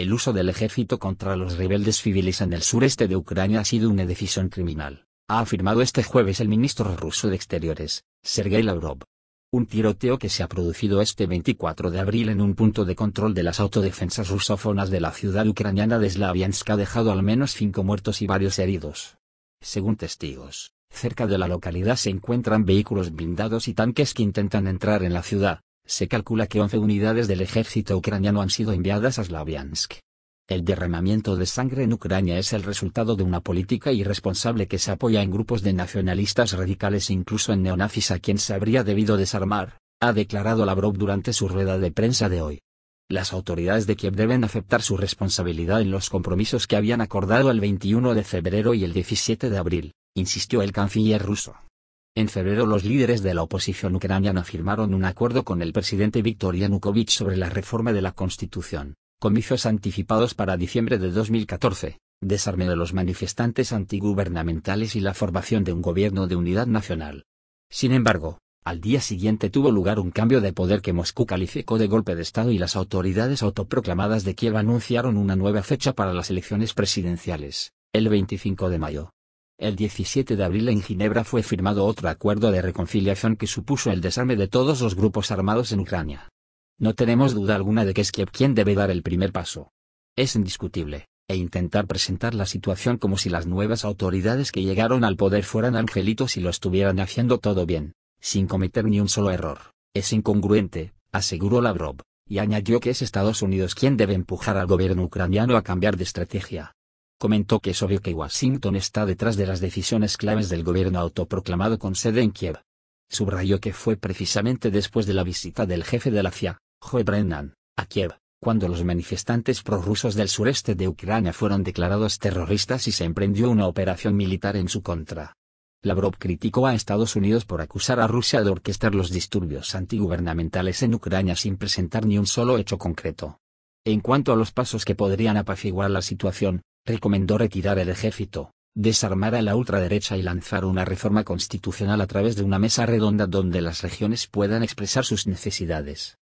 El uso del ejército contra los rebeldes civiles en el sureste de Ucrania ha sido una decisión criminal, ha afirmado este jueves el ministro ruso de Exteriores, Sergei Lavrov. Un tiroteo que se ha producido este 24 de abril en un punto de control de las autodefensas rusófonas de la ciudad ucraniana de Slaviansk ha dejado al menos cinco muertos y varios heridos. Según testigos, cerca de la localidad se encuentran vehículos blindados y tanques que intentan entrar en la ciudad, se calcula que 11 unidades del ejército ucraniano han sido enviadas a Slavyansk. El derramamiento de sangre en Ucrania es el resultado de una política irresponsable que se apoya en grupos de nacionalistas radicales incluso en neonazis a quien se habría debido desarmar, ha declarado Lavrov durante su rueda de prensa de hoy. Las autoridades de Kiev deben aceptar su responsabilidad en los compromisos que habían acordado el 21 de febrero y el 17 de abril, insistió el canciller ruso. En febrero los líderes de la oposición ucraniana firmaron un acuerdo con el presidente Viktor Yanukovych sobre la reforma de la Constitución, comicios anticipados para diciembre de 2014, desarme de los manifestantes antigubernamentales y la formación de un gobierno de unidad nacional. Sin embargo, al día siguiente tuvo lugar un cambio de poder que Moscú calificó de golpe de Estado y las autoridades autoproclamadas de Kiev anunciaron una nueva fecha para las elecciones presidenciales, el 25 de mayo. El 17 de abril en Ginebra fue firmado otro acuerdo de reconciliación que supuso el desarme de todos los grupos armados en Ucrania. No tenemos duda alguna de que es Kiev quien debe dar el primer paso. Es indiscutible, e intentar presentar la situación como si las nuevas autoridades que llegaron al poder fueran angelitos y lo estuvieran haciendo todo bien, sin cometer ni un solo error, es incongruente, aseguró Lavrov, y añadió que es Estados Unidos quien debe empujar al gobierno ucraniano a cambiar de estrategia comentó que es obvio que Washington está detrás de las decisiones claves del gobierno autoproclamado con sede en Kiev. Subrayó que fue precisamente después de la visita del jefe de la CIA, Joe Brennan, a Kiev, cuando los manifestantes prorrusos del sureste de Ucrania fueron declarados terroristas y se emprendió una operación militar en su contra. Lavrov criticó a Estados Unidos por acusar a Rusia de orquestar los disturbios antigubernamentales en Ucrania sin presentar ni un solo hecho concreto. En cuanto a los pasos que podrían apaciguar la situación, recomendó retirar el ejército, desarmar a la ultraderecha y lanzar una reforma constitucional a través de una mesa redonda donde las regiones puedan expresar sus necesidades.